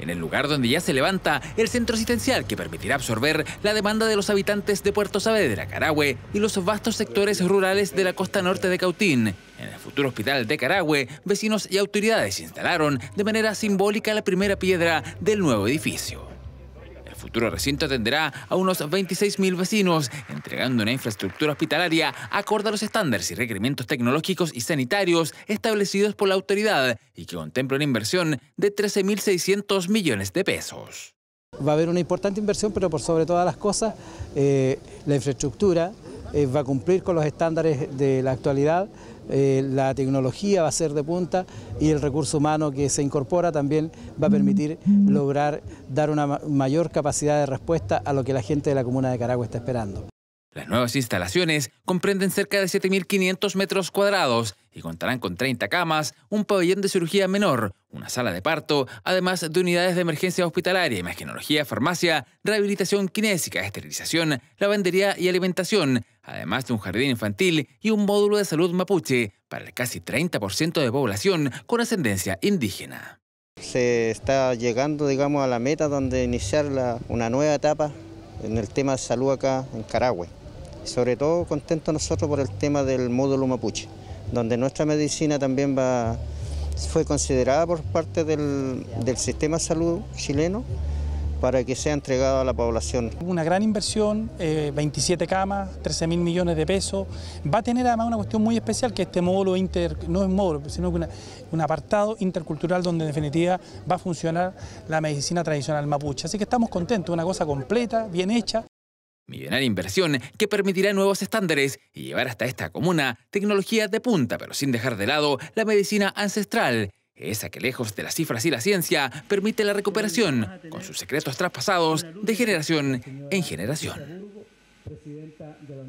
en el lugar donde ya se levanta el centro asistencial que permitirá absorber la demanda de los habitantes de Puerto Saavedra, Carahue y los vastos sectores rurales de la costa norte de Cautín. En el futuro hospital de Carahue, vecinos y autoridades instalaron de manera simbólica la primera piedra del nuevo edificio futuro recinto atenderá a unos 26.000 vecinos, entregando una infraestructura hospitalaria acorde a los estándares y requerimientos tecnológicos y sanitarios establecidos por la autoridad y que contempla una inversión de 13.600 millones de pesos. Va a haber una importante inversión, pero por sobre todas las cosas, eh, la infraestructura, eh, va a cumplir con los estándares de la actualidad, eh, la tecnología va a ser de punta y el recurso humano que se incorpora también va a permitir lograr dar una mayor capacidad de respuesta a lo que la gente de la comuna de Caragua está esperando. Las nuevas instalaciones comprenden cerca de 7.500 metros cuadrados y contarán con 30 camas, un pabellón de cirugía menor, una sala de parto, además de unidades de emergencia hospitalaria, imaginología, farmacia, rehabilitación kinésica, esterilización, lavandería y alimentación, además de un jardín infantil y un módulo de salud mapuche para el casi 30% de población con ascendencia indígena. Se está llegando, digamos, a la meta donde iniciar una nueva etapa en el tema de salud acá en Carahue. Sobre todo contentos nosotros por el tema del módulo mapuche, donde nuestra medicina también va, fue considerada por parte del, sistema de salud chileno para que sea entregada a la población. Una gran inversión, 27 eh, camas, 13 mil millones de pesos. Va a tener además una cuestión muy especial que este módulo inter, no es módulo, sino un apartado intercultural donde en definitiva va a funcionar la medicina tradicional mapuche. Así que estamos contentos, una cosa completa, bien hecha, millonaria inversión que permitirá nuevos estándares y llevar hasta esta comuna tecnología de punta, pero sin dejar de lado la medicina ancestral, esa que lejos de las cifras y la ciencia permite la recuperación, con sus secretos traspasados de generación en generación.